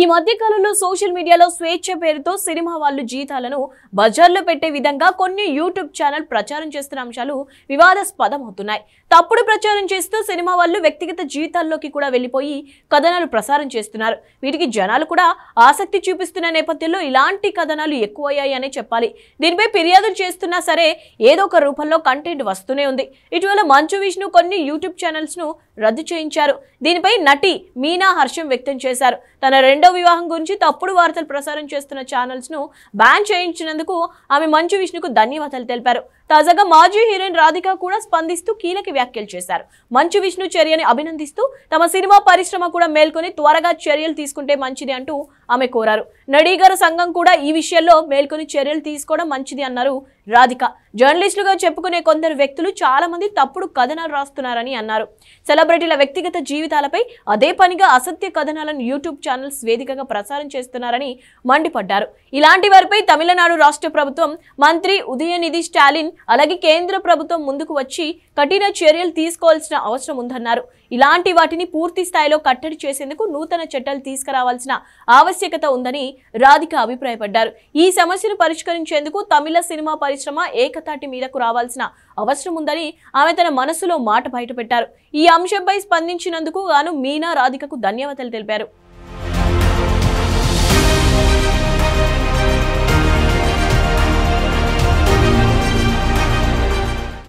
ఈ మధ్య కాలంలో సోషల్ మీడియాలో స్వేచ్ఛ పేరుతో సినిమా వాళ్ళు జీతాలను బజార్లో పెట్టే విధంగా కొన్ని యూట్యూబ్ ఛానల్ ప్రచారం చేస్తున్న అంశాలు వివాదాస్పదమవుతున్నాయి తప్పుడు ప్రచారం చేస్తూ సినిమా వాళ్ళు వ్యక్తిగత జీతాల్లోకి కూడా వెళ్ళిపోయి కథనాలు ప్రసారం చేస్తున్నారు వీటికి జనాలు కూడా ఆసక్తి చూపిస్తున్న నేపథ్యంలో ఇలాంటి కథనాలు ఎక్కువయ్యాయి అనే చెప్పాలి దీనిపై ఫిర్యాదులు చేస్తున్నా సరే ఏదో ఒక రూపంలో కంటెంట్ వస్తూనే ఉంది ఇటీవల మంచు విష్ణు కొన్ని యూట్యూబ్ ఛానల్స్ను రద్దు చేయించారు దీనిపై నటి మీనా హర్షం వ్యక్తం చేశారు తన రెండు రెండో వివాహం గురించి తప్పుడు వార్తలు ప్రసారం చేస్తున్న ను బ్యాన్ చేయించినందుకు ఆమె మంచు విష్ణుకు ధన్యవాదాలు తెలిపారు తాజాగా మాజీ హీరోయిన్ రాధిక కూడా స్పందిస్తూ కీలక వ్యాఖ్యలు చేశారు మంచు విష్ణు చర్యని అభినందిస్తూ తమ సినిమా పరిశ్రమ కూడా మేల్కొని త్వరగా చర్యలు తీసుకుంటే మంచిది అంటూ ఆమె కోరారు నడీగర సంఘం కూడా ఈ విషయంలో మేల్కొని చర్యలు తీసుకోవడం మంచిది అన్నారు రాధిక జర్నలిస్టులుగా చెప్పుకునే కొందరు వ్యక్తులు చాలా మంది తప్పుడు కథనాలు రాస్తున్నారని అన్నారు సెలబ్రిటీల వ్యక్తిగత జీవితాలపై అదే పనిగా అసత్య కథనాలను యూట్యూబ్ ఛానల్స్ వేదికగా ప్రసారం చేస్తున్నారని మండిపడ్డారు ఇలాంటి వారిపై తమిళనాడు రాష్ట్ర ప్రభుత్వం మంత్రి ఉదయనిధి స్టాలిన్ అలాగే కేంద్ర ప్రభుత్వం ముందుకు వచ్చి కఠిన చర్యలు తీసుకోవాల్సిన అవసరం ఉందన్నారు ఇలాంటి వాటిని పూర్తి స్థాయిలో కట్టడి చేసేందుకు నూతన చట్టాలు తీసుకురావాల్సిన ఆవశ్యకత ఉందని రాధిక అభిప్రాయపడ్డారు ఈ సమస్యను పరిష్కరించేందుకు తమిళ సినిమా పరిశ్రమ ఏకతాటి మీదకు రావాల్సిన అవసరం ఉందని ఆమె తన మనసులో మాట బయటపెట్టారు ఈ అంశంపై స్పందించినందుకు గాను మీనా రాధికకు ధన్యవాదాలు తెలిపారు